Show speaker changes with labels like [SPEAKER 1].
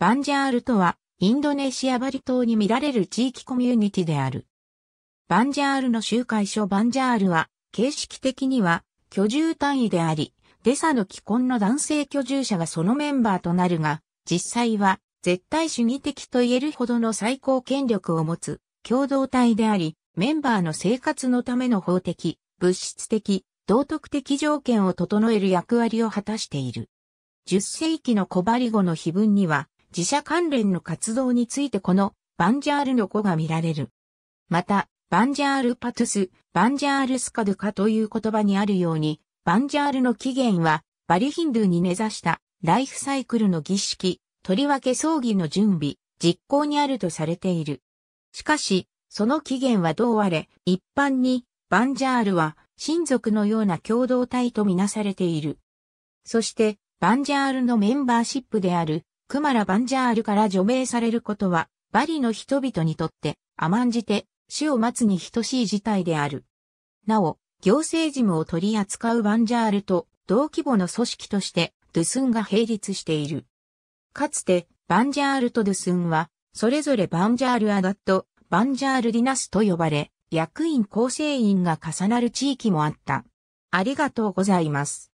[SPEAKER 1] バンジャールとは、インドネシアバリ島に見られる地域コミュニティである。バンジャールの集会所バンジャールは、形式的には、居住単位であり、デサの既婚の男性居住者がそのメンバーとなるが、実際は、絶対主義的と言えるほどの最高権力を持つ、共同体であり、メンバーの生活のための法的、物質的、道徳的条件を整える役割を果たしている。10世紀の小針語の碑文には、自社関連の活動についてこのバンジャールの子が見られる。また、バンジャールパトゥス、バンジャールスカドカという言葉にあるように、バンジャールの起源は、バリヒンドゥーに根ざしたライフサイクルの儀式、とりわけ葬儀の準備、実行にあるとされている。しかし、その起源はどうあれ、一般に、バンジャールは、親族のような共同体とみなされている。そして、バンジャールのメンバーシップである、クマラ・バンジャールから除名されることは、バリの人々にとって甘んじて死を待つに等しい事態である。なお、行政事務を取り扱うバンジャールと同規模の組織としてドゥスンが並立している。かつて、バンジャールとドゥスンは、それぞれバンジャールアダット、バンジャールディナスと呼ばれ、役員構成員が重なる地域もあった。ありがとうございます。